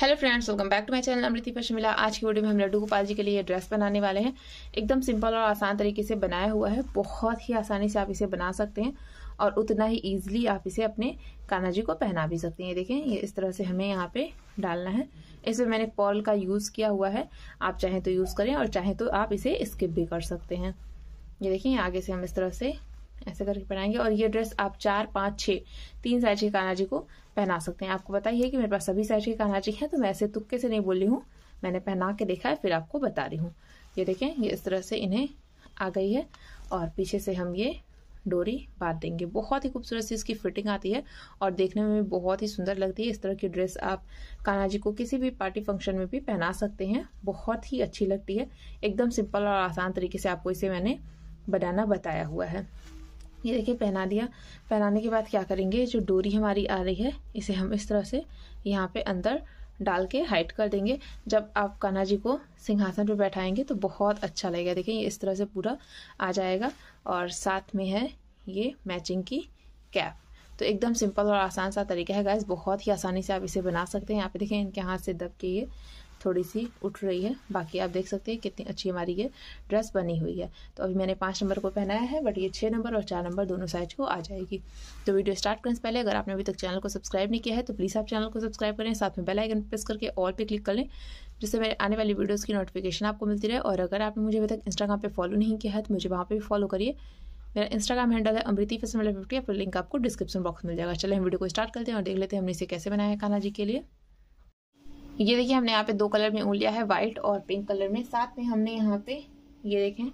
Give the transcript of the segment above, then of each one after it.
hello friends welcome back to my channel Amriti पशमिला आज की वीडियो में हम लड्डू गोपाल जी के लिए ड्रेस बनाने वाले हैं एकदम सिंपल और आसान तरीके से बनाया हुआ है बहुत ही आसानी से आप इसे बना सकते हैं और उतना ही इजीली आप इसे अपने काना जी को पहना भी सकते हैं ये देखें ये इस तरह से हमें यहाँ पे डालना है इसमें मैंने पॉल का यूज़ किया हुआ है आप चाहें तो यूज़ करें और चाहें तो आप इसे स्किप भी कर सकते हैं ये देखें आगे से हम इस तरह से ऐसे करके पहनाएंगे और ये ड्रेस आप चार पाँच छः तीन साइज के कान्हा जी को पहना सकते हैं आपको बताइए कि मेरे पास सभी साइज के कान्हा जी हैं तो मैं ऐसे तुक्के से नहीं बोली हूँ मैंने पहना के देखा है फिर आपको बता रही हूँ ये देखें ये इस तरह से इन्हें आ गई है और पीछे से हम ये डोरी बांध देंगे बहुत ही खूबसूरत सी इसकी फिटिंग आती है और देखने में भी बहुत ही सुंदर लगती है इस तरह की ड्रेस आप कान्हा जी को किसी भी पार्टी फंक्शन में भी पहना सकते हैं बहुत ही अच्छी लगती है एकदम सिंपल और आसान तरीके से आपको इसे मैंने बनाना बताया हुआ है ये देखिए पहना दिया पहनाने के बाद क्या करेंगे जो डोरी हमारी आ रही है इसे हम इस तरह से यहाँ पे अंदर डाल के हाइट कर देंगे जब आप कान्हा जी को सिंहासन पर बैठाएंगे तो बहुत अच्छा लगेगा देखिए ये इस तरह से पूरा आ जाएगा और साथ में है ये मैचिंग की कैप तो एकदम सिंपल और आसान सा तरीका है गाइस बहुत ही आसानी से आप इसे बना सकते हैं यहाँ पे देखिए इनके हाथ से दब के ये थोड़ी सी उठ रही है बाकी आप देख सकते हैं कितनी अच्छी हमारी ये ड्रेस बनी हुई है तो अभी मैंने पाँच नंबर को पहनाया है बट ये छः नंबर और चार नंबर दोनों साइज को आ जाएगी तो वीडियो स्टार्ट करने से पहले अगर आपने अभी तक चैनल को सब्सक्राइब नहीं किया है तो प्लीज़ आप चैनल को सब्सक्राइब करें साथ में बेलाइकन प्रेस करके ऑल पर क्लिक कर लें जिससे मेरे आने वाली वीडियोज़ की नोटिफिकेशन आपको मिलती रहे और अगर आपने मुझे अभी तक इंस्टाग्राम पर फॉलो नहीं किया है तो मुझे वहाँ पर भी फॉलो करिए मेरा इंस्टाग्राम हैंडल है अमृति फैसन फिफ्टी फिर लिंक आपको डिस्क्रिप्शन बॉक्स मिल जाएगा चलें हम वीडियो को स्टार्ट करते हैं और देख लेते हैं हमने इसे कैसे बनाया है खाना जी के लिए ये देखिए हमने यहाँ पे दो कलर में ऊन लिया है वाइट और पिंक कलर में साथ में हमने यहाँ पे ये देखें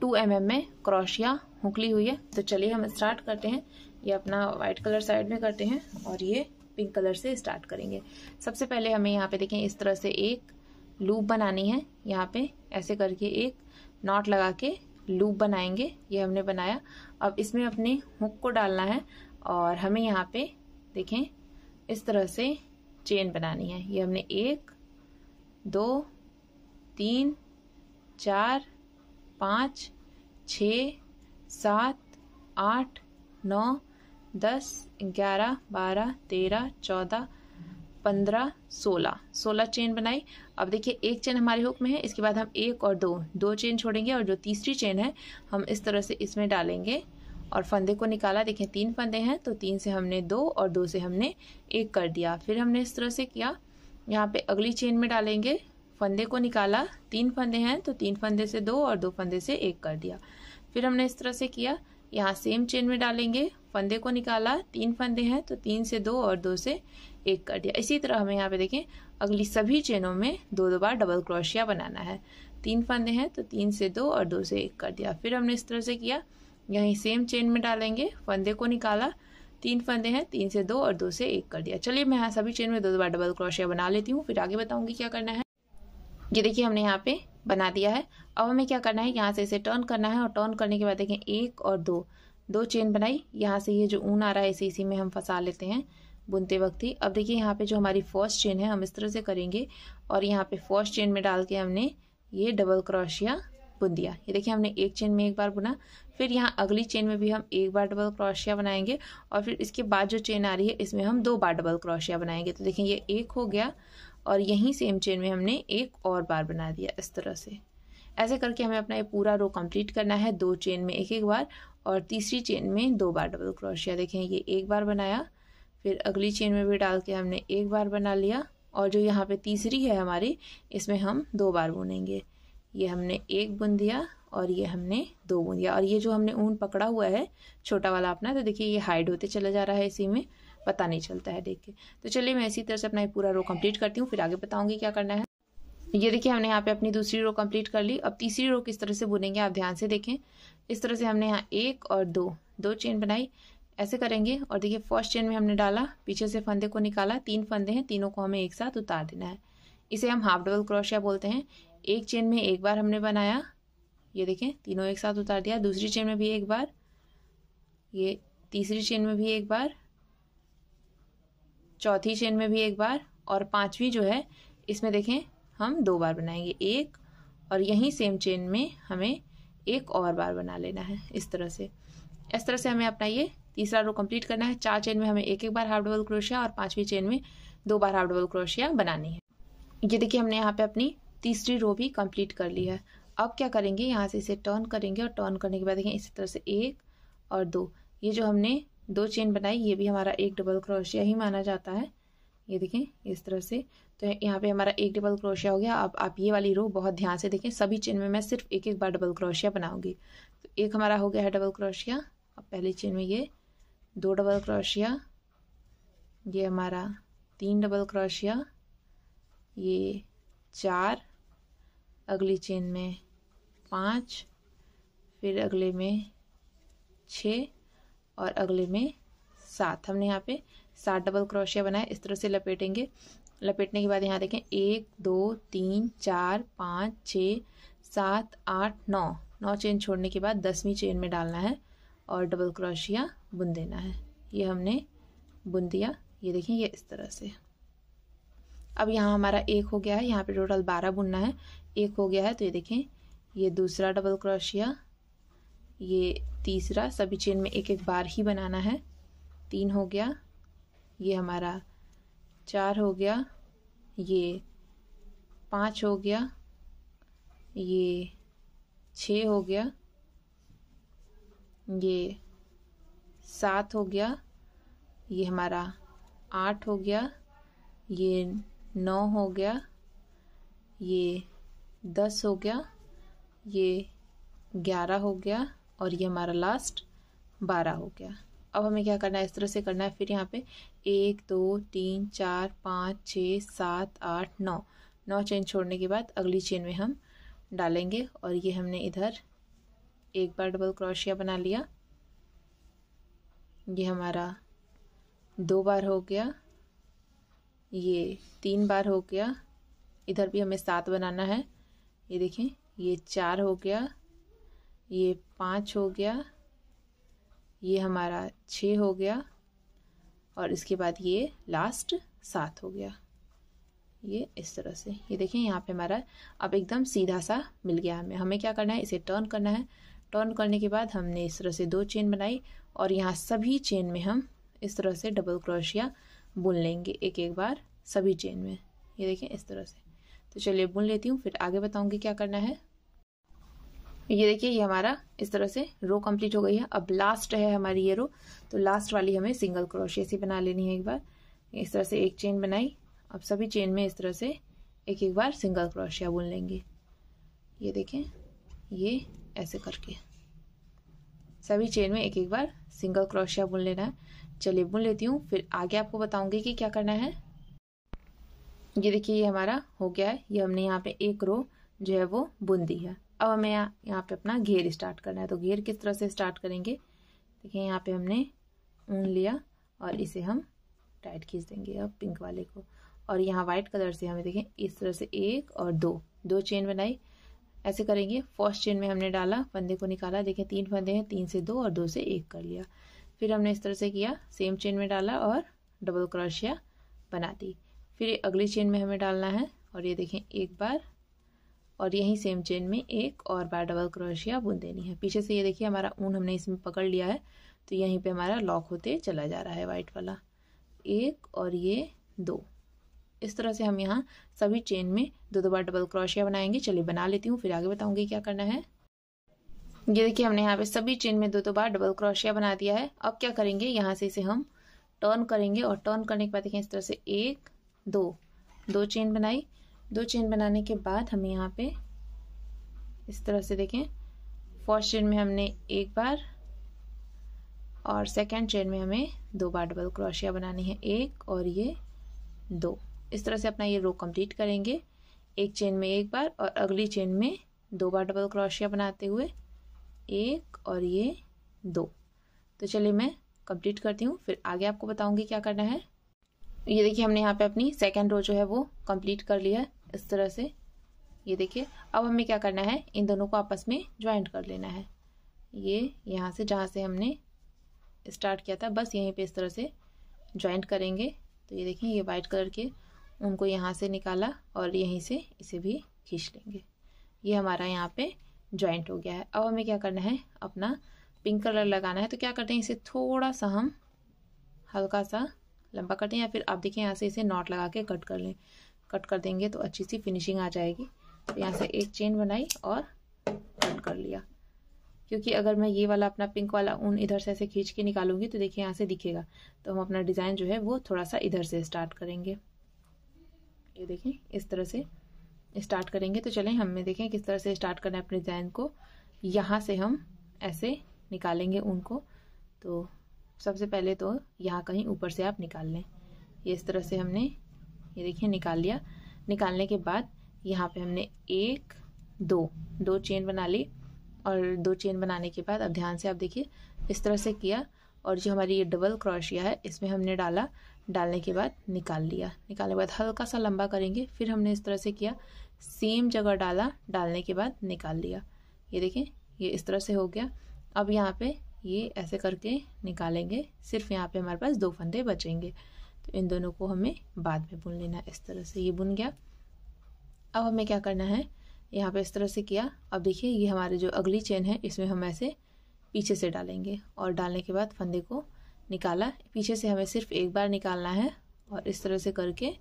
टू एम mm में क्रोशिया हुकली हुई है तो चलिए हम स्टार्ट करते हैं ये अपना वाइट कलर साइड में करते हैं और ये पिंक कलर से स्टार्ट करेंगे सबसे पहले हमें यहाँ पे देखें इस तरह से एक लूप बनानी है यहाँ पे ऐसे करके एक नॉट लगा के लूप बनाएंगे ये हमने बनाया अब इसमें अपने हुक को डालना है और हमें यहाँ पे देखें इस तरह से चेन बनानी है ये हमने एक दो तीन चार पाँच छ सात आठ नौ दस ग्यारह बारह तेरह चौदह पंद्रह सोलह सोलह चेन बनाई अब देखिए एक चेन हमारे हुक में है इसके बाद हम एक और दो दो चेन छोड़ेंगे और जो तीसरी चेन है हम इस तरह से इसमें डालेंगे और फंदे को निकाला देखें तीन फंदे हैं तो तीन से हमने दो और दो से हमने एक कर दिया फिर हमने इस तरह से किया यहाँ पे अगली चेन में डालेंगे फंदे को निकाला तीन फंदे हैं तो तीन फंदे से दो और दो फंदे से एक कर दिया फिर हमने इस तरह से किया यहाँ सेम चेन में डालेंगे फंदे को निकाला तीन फंदे हैं तो तीन से दो और दो से एक कर दिया इसी तरह हमें यहाँ पे देखें अगली सभी चेनों में दो दो बार डबल क्रोशिया बनाना है तीन फंदे हैं तो तीन से दो और दो से एक कर दिया फिर हमने इस तरह से किया यहीं सेम चेन में डालेंगे फंदे को निकाला तीन फंदे हैं तीन से दो और दो से एक कर दिया चलिए मैं यहाँ सभी चेन में दो दो बार डबल क्रोशिया बना लेती हूँ फिर आगे बताऊँगी क्या करना है ये देखिए हमने यहाँ पे बना दिया है अब हमें क्या करना है यहाँ से इसे टर्न करना है और टर्न करने के बाद देखें एक और दो दो चेन बनाई यहाँ से ये जो ऊन आ रहा है इसे इसी में हम फंसा लेते हैं बुनते वक्त ही अब देखिए यहाँ पे जो हमारी फर्स्ट चेन है हम इस तरह से करेंगे और यहाँ पे फर्स्ट चेन में डाल के हमने ये डबल क्रोशिया बुन दिया ये देखिए हमने एक चेन में एक बार बुना फिर यहाँ अगली चेन में भी हम एक बार डबल क्रोशिया बनाएंगे और फिर इसके बाद जो चेन आ रही है इसमें हम दो बार डबल क्रोशिया बनाएंगे तो देखिए ये एक हो गया और यहीं सेम चेन में हमने एक और बार बना दिया इस तरह से ऐसे करके हमें अपना ये पूरा रो कंप्लीट करना है दो चेन में एक एक बार और तीसरी चेन में दो बार डबल क्रोशिया देखें ये एक बार बनाया फिर अगली चेन में भी डाल के हमने एक बार बना लिया और जो यहाँ पे तीसरी है हमारी इसमें हम दो बार बुनेंगे ये हमने एक बुन दिया और ये हमने दो बुन दिया और ये जो हमने ऊन पकड़ा हुआ है छोटा वाला अपना तो देखिए ये हाइड होते चला जा रहा है इसी में पता नहीं चलता है देख के तो चलिए मैं इसी तरह से अपना ये पूरा रो कंप्लीट करती हूँ फिर आगे बताऊँगी क्या करना है ये देखिए हमने यहाँ पे अपनी दूसरी रो कंप्लीट कर ली अब तीसरी रो किस तरह से बुनेंगे आप ध्यान से देखें इस तरह से हमने यहाँ एक और दो दो चेन बनाई ऐसे करेंगे और देखिए फर्स्ट चेन में हमने डाला पीछे से फंदे को निकाला तीन फंदे हैं तीनों को हमें एक साथ उतार देना है इसे हम हाफ डबल क्रोशिया बोलते हैं एक चेन में एक बार हमने बनाया ये देखें तीनों एक साथ उतार दिया दूसरी चेन में भी एक बार ये तीसरी चेन में भी एक बार चौथी चेन में भी एक बार और पांचवी जो है इसमें देखें हम दो बार बनाएंगे एक और यहीं सेम चेन में हमें एक और बार बना लेना है इस तरह से इस तरह से हमें अपना ये तीसरा रो कंप्लीट करना है चार चेन में हमें एक एक बार हाफ डबल क्रोशिया और पांचवी चेन में दो बार हाफ डबल क्रोशिया बनानी है ये देखिए हमने यहाँ पे अपनी तीसरी रो भी कंप्लीट कर ली है अब क्या करेंगे यहाँ से इसे टर्न करेंगे और टर्न करने के बाद देखें इसी तरह से एक और दो ये जो हमने दो चेन बनाई ये भी हमारा एक डबल क्रोशिया ही माना जाता है ये देखें इस तरह से तो यहाँ पे हमारा एक डबल क्रोशिया हो गया अब आप ये वाली रो बहुत ध्यान से देखें सभी चेन में मैं सिर्फ एक एक बार डबल क्रोशिया बनाऊंगी तो एक हमारा हो गया है डबल क्रोशिया अब पहली चेन में ये दो डबल क्रोशिया ये हमारा तीन डबल क्रोशिया ये चार अगली चेन में पाँच फिर अगले में छः और अगले में सात हमने यहाँ पे सात डबल क्रोशिया बनाया इस तरह से लपेटेंगे लपेटने के बाद यहाँ देखें एक दो तीन चार पाँच छः सात आठ नौ नौ चेन छोड़ने के बाद दसवीं चेन में डालना है और डबल क्रोशिया बुन देना है ये हमने बुन दिया ये देखें ये इस तरह से अब यहाँ हमारा एक हो गया है यहाँ पे टोटल बारह बुनना है एक हो गया है तो ये देखें ये दूसरा डबल क्रोशिया ये तीसरा सभी चेन में एक एक बार ही बनाना है तीन हो गया ये हमारा चार हो गया ये पाँच हो गया ये छ हो गया ये सात हो गया ये हमारा आठ हो गया ये नौ हो गया ये दस हो गया ये ग्यारह हो गया और ये हमारा लास्ट बारह हो गया अब हमें क्या करना है इस तरह से करना है फिर यहाँ पे एक दो तीन चार पाँच छः सात आठ नौ नौ चेन छोड़ने के बाद अगली चेन में हम डालेंगे और ये हमने इधर एक बार डबल क्रोशिया बना लिया ये हमारा दो बार हो गया ये तीन बार हो गया इधर भी हमें सात बनाना है ये देखें ये चार हो गया ये पाँच हो गया ये हमारा छः हो गया और इसके बाद ये लास्ट सात हो गया ये इस तरह से ये देखें यहाँ पे हमारा अब एकदम सीधा सा मिल गया हमें हमें क्या करना है इसे टर्न करना है टर्न करने के बाद हमने इस तरह से दो चेन बनाई और यहाँ सभी चेन में हम इस तरह से डबल क्रोशिया बुन लेंगे एक एक बार सभी चेन में ये देखें इस तरह से तो चलिए बुन लेती हूँ फिर आगे बताऊँगी क्या करना है ये देखिए ये हमारा इस तरह से रो कंप्लीट हो गई है अब लास्ट है हमारी ये रो तो लास्ट वाली हमें सिंगल क्रोशिया सी बना लेनी है एक बार इस तरह से एक चेन बनाई अब सभी चेन में इस तरह से एक एक बार सिंगल क्रोशिया बुन लेंगे ये देखें ये ऐसे करके सभी चेन में एक एक बार सिंगल क्रोशिया बुन लेना है चलिए बुन लेती हूँ फिर आगे आपको बताऊंगी कि क्या करना है ये देखिए ये हमारा हो गया है ये हमने यहाँ पे एक रो जो है वो बुन दी है अब हमें यहाँ यहाँ पे अपना घेर स्टार्ट करना है तो घेर किस तरह से स्टार्ट करेंगे देखिए यहाँ पे हमने ऊन लिया और इसे हम टाइट खींच देंगे अब पिंक वाले को और यहाँ वाइट कलर से हमें देखें इस तरह से एक और दो दो चेन बनाई ऐसे करेंगे फर्स्ट चेन में हमने डाला फंदे को निकाला देखें तीन फंदे हैं तीन से दो और दो से एक कर लिया फिर हमने इस तरह से किया सेम चेन में डाला और डबल क्रोशिया बना दी फिर अगली चेन में हमें डालना है और ये देखें एक बार और यही सेम चेन में एक और बार डबल क्रोशिया बुन देनी है पीछे से ये देखिए हमारा ऊन हमने इसमें पकड़ लिया है तो यहीं पे हमारा लॉक होते चला जा रहा है वाइट वाला एक और ये दो इस तरह से हम यहाँ सभी चेन में दो दो बार डबल क्रोशिया बनाएंगे चलिए बना लेती हूँ फिर आगे बताऊँगी क्या करना है ये देखिए हमने यहाँ पे सभी चेन में दो दो बार डबल क्रोशिया बना दिया है अब क्या करेंगे यहाँ से इसे हम टर्न करेंगे और टर्न करने के बाद देखें इस तरह से एक दो दो चेन बनाई दो चेन बनाने के बाद हमें यहाँ पे इस तरह से देखें फर्स्ट चेन में हमने एक बार और सेकेंड चेन में हमें दो बार डबल क्रोशिया बनानी है एक और ये दो इस तरह से अपना ये रो कंप्लीट करेंगे एक चेन में एक बार और अगली चेन में दो बार डबल क्रोशिया बनाते हुए एक और ये दो तो चलिए मैं कंप्लीट करती हूँ फिर आगे आपको बताऊंगी क्या करना है ये देखिए हमने यहाँ पे अपनी सेकेंड रो जो है वो कंप्लीट कर लिया है इस तरह से ये देखिए अब हमें क्या करना है इन दोनों को आपस में ज्वाइंट कर लेना है ये यहाँ से जहाँ से हमने स्टार्ट किया था बस यहीं पे इस तरह से ज्वाइंट करेंगे तो ये देखिए ये वाइट कलर के उनको यहाँ से निकाला और यहीं से इसे भी खींच लेंगे ये हमारा यहाँ पर ज्वाइंट हो गया है अब हमें क्या करना है अपना पिंक कलर लगाना है तो क्या करते हैं इसे थोड़ा सा हम हल्का सा लंबा कटें या फिर आप देखें यहाँ से इसे नॉट लगा के कट कर लें कट कर देंगे तो अच्छी सी फिनिशिंग आ जाएगी तो यहाँ से एक चेन बनाई और कट कर लिया क्योंकि अगर मैं ये वाला अपना पिंक वाला ऊन इधर से ऐसे खींच के निकालूंगी तो देखिए यहाँ से दिखेगा तो हम अपना डिज़ाइन जो है वो थोड़ा सा इधर से स्टार्ट करेंगे ये देखें इस तरह से स्टार्ट करेंगे तो चलें हमें देखें किस तरह से स्टार्ट करना है अपने डिज़ाइन को यहाँ से हम ऐसे निकालेंगे ऊन को तो सबसे पहले तो यहाँ कहीं ऊपर से आप निकाल लें ये इस तरह से हमने ये देखिए निकाल लिया निकालने के बाद यहाँ पे हमने एक दो दो चेन बना ली और दो चेन बनाने के बाद अब ध्यान से आप देखिए इस तरह से किया और जो हमारी ये डबल क्रोशिया है इसमें हमने डाला डालने के बाद निकाल लिया निकालने के बाद हल्का सा लंबा करेंगे फिर हमने इस तरह से किया सेम जगह डाला डालने के बाद निकाल लिया ये देखें ये इस तरह से हो गया अब यहाँ पे ये ऐसे करके निकालेंगे सिर्फ यहाँ पे हमारे पास दो फंदे बचेंगे तो इन दोनों को हमें बाद में बुन लेना इस तरह से ये बुन गया अब हमें क्या करना है यहाँ पे इस तरह से किया अब देखिए ये हमारे जो अगली चेन है इसमें हम ऐसे पीछे से डालेंगे और डालने के बाद फंदे को निकाला पीछे से हमें सिर्फ एक बार निकालना है और इस तरह से करके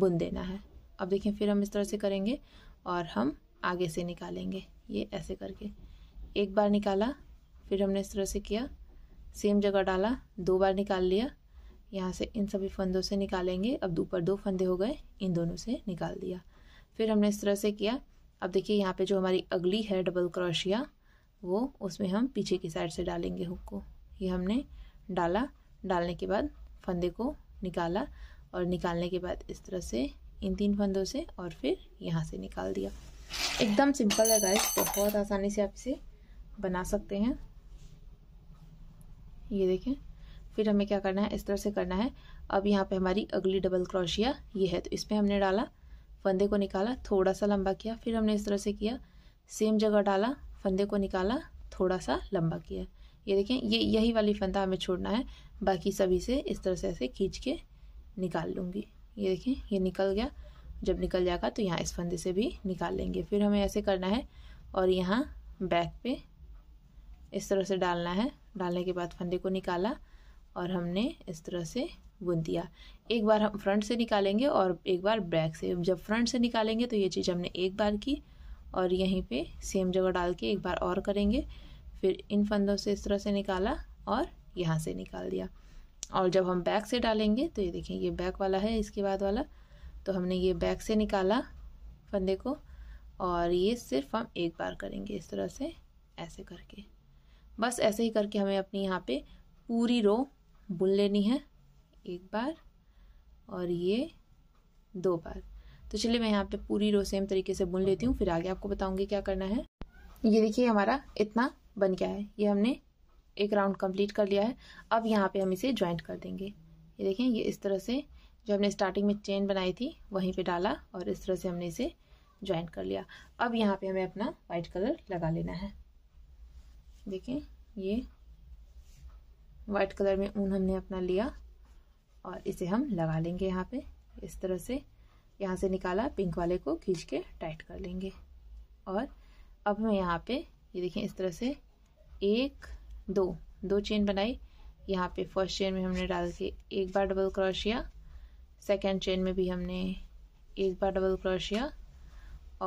बुन देना है अब देखें फिर हम इस तरह से करेंगे और हम आगे से निकालेंगे ये ऐसे करके एक बार निकाला फिर हमने इस तरह से किया सेम जगह डाला दो बार निकाल लिया यहाँ से इन सभी फंदों से निकालेंगे अब ऊपर दो फंदे हो गए इन दोनों से निकाल दिया फिर हमने इस तरह से किया अब देखिए यहाँ पे जो हमारी अगली है डबल क्रोशिया वो उसमें हम पीछे की साइड से डालेंगे हुक को ये हमने डाला डालने के बाद फंदे को निकाला और निकालने के बाद इस तरह से इन तीन फंदों से और फिर यहाँ से निकाल दिया एकदम सिंपल है गाइस बहुत आसानी से आप इसे बना सकते हैं ये देखें फिर हमें क्या करना है इस तरह से करना है अब यहाँ पे हमारी अगली डबल क्रोशिया ये है तो इसमें हमने डाला फंदे को निकाला थोड़ा सा लंबा किया फिर हमने इस तरह से किया सेम जगह डाला फंदे को निकाला थोड़ा सा लंबा किया ये देखें ये यही वाली फंदा हमें छोड़ना है बाकी सभी से इस तरह से ऐसे खींच के निकाल लूँगी ये देखें ये निकल गया जब निकल जाएगा तो यहाँ इस फंदे से भी निकाल लेंगे फिर हमें ऐसे करना है और यहाँ बैक पे इस तरह से डालना है डालने के बाद फंदे को निकाला और हमने इस तरह से बुन दिया एक बार हम फ्रंट से निकालेंगे और एक बार बैक से जब फ्रंट से निकालेंगे तो ये चीज़ हमने एक बार की और यहीं पे सेम जगह डाल के एक बार और करेंगे फिर इन फंदों से इस तरह से निकाला और यहाँ से निकाल दिया और जब हम बैक से डालेंगे तो ये देखिए ये बैक वाला है इसके बाद वाला तो हमने ये बैक से निकाला फंदे को और ये सिर्फ हम एक बार करेंगे इस तरह से ऐसे करके बस ऐसे ही करके हमें अपनी यहाँ पे पूरी रो बुन लेनी है एक बार और ये दो बार तो चलिए मैं यहाँ पे पूरी रो सेम तरीके से बुन लेती हूँ फिर आगे आपको बताऊँगी क्या करना है ये देखिए हमारा इतना बन गया है ये हमने एक राउंड कंप्लीट कर लिया है अब यहाँ पे हम इसे ज्वाइंट कर देंगे ये देखें ये इस तरह से जो हमने स्टार्टिंग में चेन बनाई थी वहीं पे डाला और इस तरह से हमने इसे ज्वाइंट कर लिया अब यहाँ पे हमें अपना वाइट कलर लगा लेना है देखें ये वाइट कलर में ऊन हमने अपना लिया और इसे हम लगा लेंगे यहाँ पर इस तरह से यहाँ से निकाला पिंक वाले को खींच के टाइट कर लेंगे और अब हमें यहाँ पर ये देखें इस तरह से एक दो दो चेन बनाई यहाँ पे फर्स्ट चेन में हमने डाल के एक बार डबल क्रोशिया सेकेंड चेन में भी हमने एक बार डबल क्रोशिया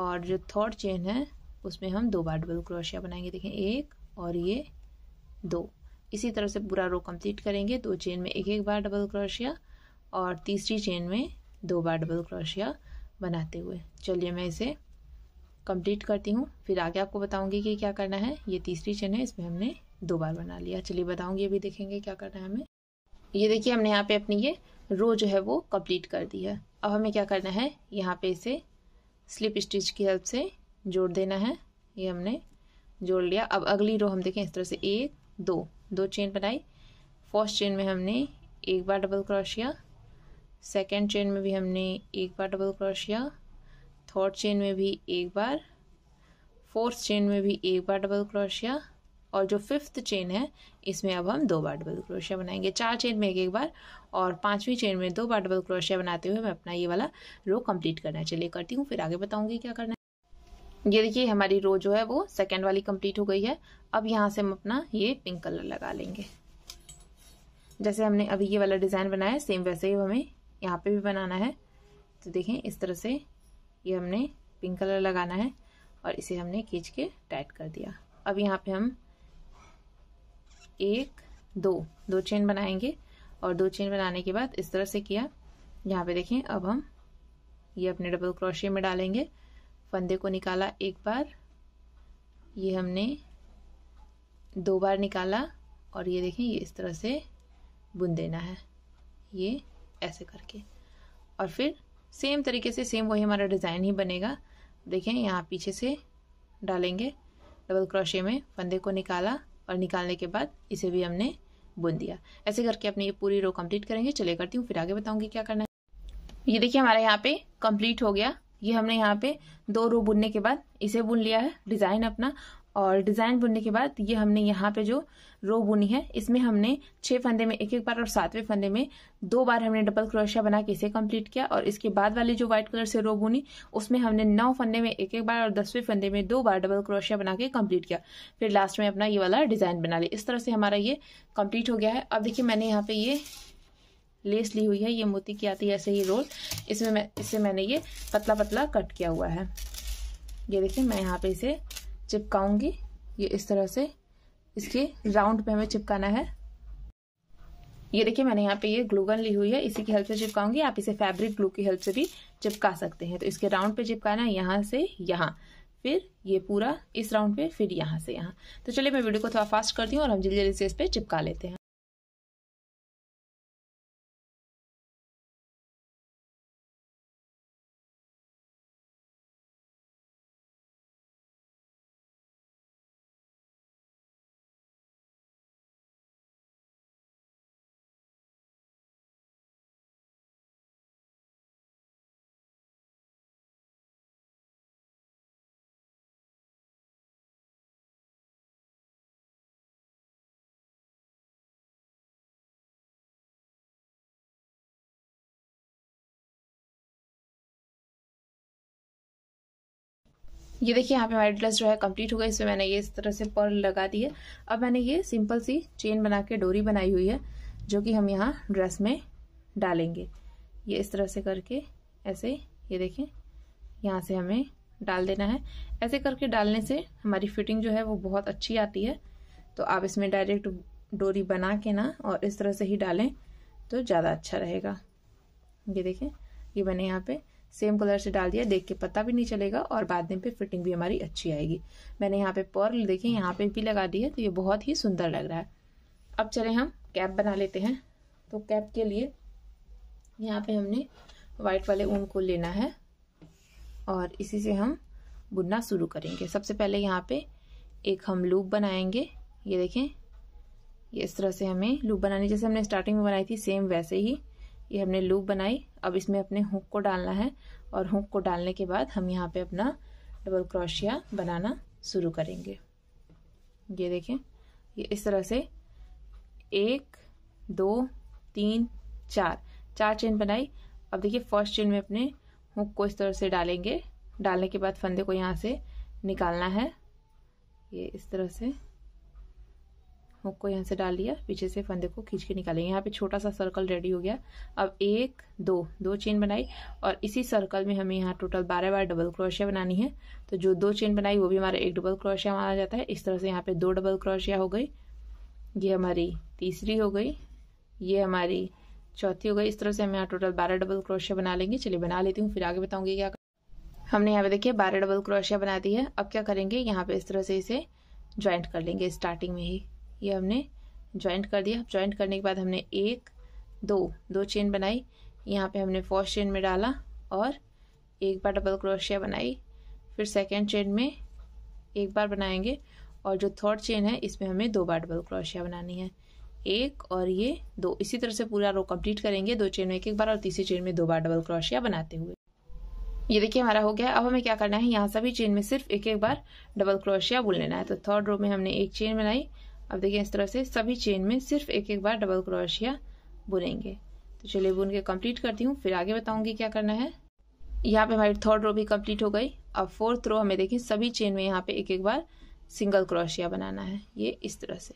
और जो थर्ड चेन है उसमें हम दो बार डबल क्रोशिया बनाएंगे देखें एक और ये दो इसी तरह से पूरा रो कंप्लीट करेंगे दो चेन में एक एक बार डबल क्रोशिया और तीसरी चेन में दो बार डबल क्रोशिया बनाते हुए चलिए मैं इसे कंप्लीट करती हूँ फिर आगे आपको बताऊँगी कि क्या करना है ये तीसरी चेन है इसमें हमने दो बार बना लिया चलिए बताऊंगी अभी देखेंगे क्या करना है हमें ये देखिए हमने यहाँ पे अपनी ये रो जो है वो कंप्लीट कर दी है अब हमें क्या करना है यहाँ पे इसे स्लिप स्टिच की हेल्प से जोड़ देना है ये हमने जोड़ लिया अब अगली रो हम देखें इस तरह से एक दो दो चेन बनाई फर्स्ट चेन में हमने एक बार डबल क्रोशिया सेकेंड चेन में भी हमने एक बार डबल क्रोशिया थर्ड चेन में भी एक बार फोर्थ चेन में भी एक बार डबल क्रोशिया और जो फिफ्थ चेन है इसमें अब हम दो बार डबल क्रोशिया बनाएंगे चार चेन में एक एक बार और पांचवी चेन में दो बार डबल क्रोशिया बनाते हुए मैं अपना ये वाला रो कंप्लीट करना चलिए करती हूँ फिर आगे बताऊंगी क्या करना है ये देखिए हमारी रो जो है वो सेकेंड वाली कम्प्लीट हो गई है अब यहाँ से हम अपना ये पिंक कलर लगा लेंगे जैसे हमने अभी ये वाला डिज़ाइन बनाया सेम वैसे ही हमें यहाँ पे भी बनाना है तो देखें इस तरह से ये हमने पिंक कलर लगाना है और इसे हमने खींच के टाइट कर दिया अब यहाँ पे हम एक दो दो चेन बनाएंगे और दो चेन बनाने के बाद इस तरह से किया यहाँ पे देखें अब हम ये अपने डबल क्रोशे में डालेंगे फंदे को निकाला एक बार ये हमने दो बार निकाला और ये देखें ये इस तरह से बुन देना है ये ऐसे करके और फिर सेम तरीके से सेम वही हमारा डिज़ाइन ही बनेगा देखें यहाँ पीछे से डालेंगे डबल क्रोशे में फंदे को निकाला और निकालने के बाद इसे भी हमने बुन दिया ऐसे करके अपने ये पूरी रो कंप्लीट करेंगे चले करती हूँ फिर आगे बताऊंगी क्या करना है ये देखिए हमारा यहाँ पे कंप्लीट हो गया ये हमने यहाँ पे दो रो बुनने के बाद इसे बुन लिया है डिज़ाइन अपना और डिज़ाइन बुनने के बाद ये हमने यहाँ पे जो रो बुनी है इसमें हमने छह फंदे में एक एक बार और सातवें फंदे में दो बार हमने डबल क्रोशिया बना के इसे कंप्लीट किया और इसके बाद वाली जो व्हाइट कलर से रो बुनी उसमें हमने नौ फंदे में एक एक बार और दसवें फंदे में दो बार डबल क्रोशिया बना के कम्प्लीट किया फिर लास्ट में अपना ये वाला डिज़ाइन बना लिया इस तरह से हमारा ये कम्प्लीट हो गया है अब देखिये मैंने यहाँ पे ये लेस ली हुई है ये मोती की आती है ऐसे ही रोल इसमें इससे मैंने ये पतला पतला कट किया हुआ है ये देखिए मैं यहाँ पे इसे चिपकाऊंगी ये इस तरह से इसके राउंड पे हमें चिपकाना है ये देखिए मैंने यहाँ पे ये ग्लूगन ली हुई है इसी की हेल्प से चिपकाऊंगी आप इसे फैब्रिक ग्लू की हेल्प से भी चिपका सकते हैं तो इसके राउंड पे चिपकाना है यहाँ से यहाँ फिर ये पूरा इस राउंड पे फिर यहाँ से यहाँ तो चलिए मैं वीडियो को थोड़ा फास्ट करती हूँ और हम जल्दी जल्दी से इस पर चिपका लेते हैं ये देखिए यहाँ पे हमारी ड्रेस जो है कंप्लीट हो गई इसमें मैंने ये इस तरह से पर्ल लगा दी है अब मैंने ये सिंपल सी चेन बना के डोरी बनाई हुई है जो कि हम यहाँ ड्रेस में डालेंगे ये इस तरह से करके ऐसे ये देखें यहाँ से हमें डाल देना है ऐसे करके डालने से हमारी फिटिंग जो है वो बहुत अच्छी आती है तो आप इसमें डायरेक्ट डोरी बना के ना और इस तरह से ही डालें तो ज़्यादा अच्छा रहेगा ये देखें ये बने यहाँ पे सेम कलर से डाल दिया देख के पता भी नहीं चलेगा और बाद में फिर फिटिंग भी हमारी अच्छी आएगी मैंने यहाँ पे पर्ल देखे यहाँ पे भी लगा दी है तो ये बहुत ही सुंदर लग रहा है अब चले हम कैप बना लेते हैं तो कैप के लिए यहाँ पे हमने वाइट वाले ऊन को लेना है और इसी से हम बुनना शुरू करेंगे सबसे पहले यहाँ पे एक हम लूप बनाएंगे ये देखें ये इस तरह से हमें लूप बनानी जैसे हमने स्टार्टिंग में बनाई थी सेम वैसे ही ये हमने लूप बनाई अब इसमें अपने हुक को डालना है और हुक को डालने के बाद हम यहाँ पे अपना डबल क्रोशिया बनाना शुरू करेंगे ये देखें ये इस तरह से एक दो तीन चार चार चेन बनाई अब देखिए फर्स्ट चेन में अपने हुक को इस तरह से डालेंगे डालने के बाद फंदे को यहाँ से निकालना है ये इस तरह से हुक को यहाँ से डाल दिया पीछे से फंदे को खींच के निकालेंगे यहाँ पे छोटा सा सर्कल रेडी हो गया अब एक दो दो चेन बनाई और इसी सर्कल में हमें यहाँ टोटल बारह बार डबल क्रोशिया बनानी है तो जो दो चेन बनाई वो भी हमारा एक डबल क्रोशिया माना जाता है इस तरह से यहाँ पे दो डबल क्रोशिया हो गई ये हमारी तीसरी हो गई ये हमारी चौथी हो गई इस तरह से हम यहाँ टोटल बारह डबल क्रोशिया बना लेंगे चलिए बना लेती हूँ फिर आगे बताऊंगी क्या हमने यहाँ पे देखिए बारह डबल क्रोशिया बना दी है अब क्या करेंगे यहाँ पे इस तरह से इसे ज्वाइंट कर लेंगे स्टार्टिंग में ही ये हमने ज्वाइंट कर दिया ज्वाइंट करने के बाद हमने एक दो दो चेन बनाई यहाँ पे हमने फर्स्ट चेन में डाला और एक बार डबल क्रोशिया बनाई फिर सेकेंड चेन में एक बार बनाएंगे और जो थर्ड चेन है इसमें हमें दो बार डबल क्रोशिया बनानी है एक और ये दो इसी तरह से पूरा रो कंप्लीट करेंगे दो चेन में एक एक बार और तीसरी चेन में दो बार डबल क्रोशिया बनाते हुए ये देखिए हमारा हो गया अब हमें क्या करना है यहाँ सभी चेन में सिर्फ एक एक बार डबल क्रोशिया बुन लेना है तो थर्ड रो में हमने एक चेन बनाई अब देखिए इस तरह से सभी चेन में सिर्फ एक एक बार डबल क्रोशिया बुनेंगे तो चलिए बुन के कंप्लीट करती हूँ फिर आगे बताऊंगी क्या करना है यहाँ पे हमारी थर्ड रो भी कंप्लीट हो गई अब फोर्थ रो हमें देखिए सभी चेन में यहाँ पे एक एक बार सिंगल क्रोशिया बनाना है ये इस तरह से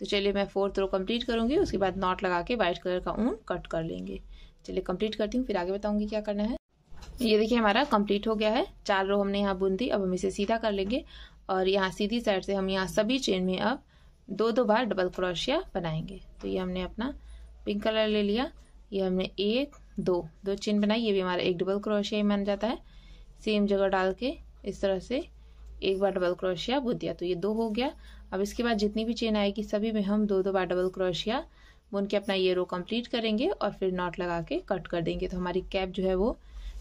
तो चलिए मैं फोर्थ रो कंप्लीट करूँगी उसके बाद नॉट लगा के व्हाइट कलर का ऊन कट कर लेंगे चलिए कंप्लीट करती हूँ फिर आगे बताऊँगी क्या करना है ये देखिए हमारा कंप्लीट हो गया है चार रो हमने यहाँ बुन दी अब हम इसे सीधा कर लेंगे और यहाँ सीधी साइड से हम यहाँ सभी चेन में अब दो दो बार डबल क्रोशिया बनाएंगे तो ये हमने अपना पिंक कलर ले लिया ये हमने एक दो दो चेन बनाई ये भी हमारा एक डबल क्रोशिया ही माना जाता है सेम जगह डाल के इस तरह से एक बार डबल क्रोशिया बुन दिया तो ये दो हो गया अब इसके बाद जितनी भी चेन आएगी सभी में हम दो दो बार डबल क्रोशिया बुन के अपना ये रो कंप्लीट करेंगे और फिर नॉट लगा के कट कर देंगे तो हमारी कैप जो है वो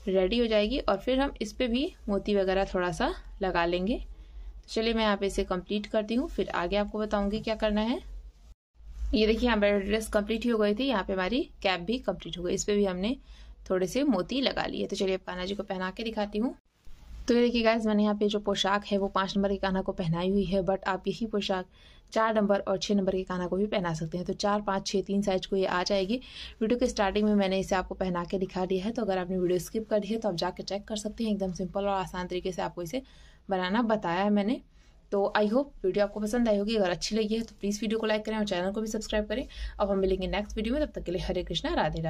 रेडी हो जाएगी और फिर हम इस पर भी मोती वगैरह थोड़ा सा लगा लेंगे चलिए मैं यहाँ पे इसे कंप्लीट करती हूँ फिर आगे आपको बताऊंगी क्या करना है ये देखिए पर ड्रेस कंप्लीट हो गई थी यहाँ पे हमारी कैप भी कंप्लीट हो गई इस पर भी हमने थोड़े से मोती लगा लिए तो चलिए कान्हा जी को पहना के दिखाती हूँ तो ये देखिए गाइज मैंने यहाँ पे जो पोशाक है वो पाँच नंबर के कान्हा को पहनाई हुई है बट आप यही पोशाक चार नंबर और छः नंबर के कान्हा को भी पहना सकते हैं तो चार पाँच छः तीन साइज को ये आ जाएगी वीडियो के स्टार्टिंग में मैंने इसे आपको पहना के दिखा दिया है तो अगर आपने वीडियो स्किप कर दी है तो आप जाके चेक कर सकते हैं एकदम सिंपल और आसान तरीके से आपको इसे बनाना बताया है मैंने तो आई होप वीडियो आपको पसंद आई होगी अगर अच्छी लगी है तो प्लीज़ वीडियो को लाइक करें और चैनल को भी सब्सक्राइब करें अब हम मिलेंगे नेक्स्ट वीडियो में तब तक के लिए हरे कृष्णा राधे राधे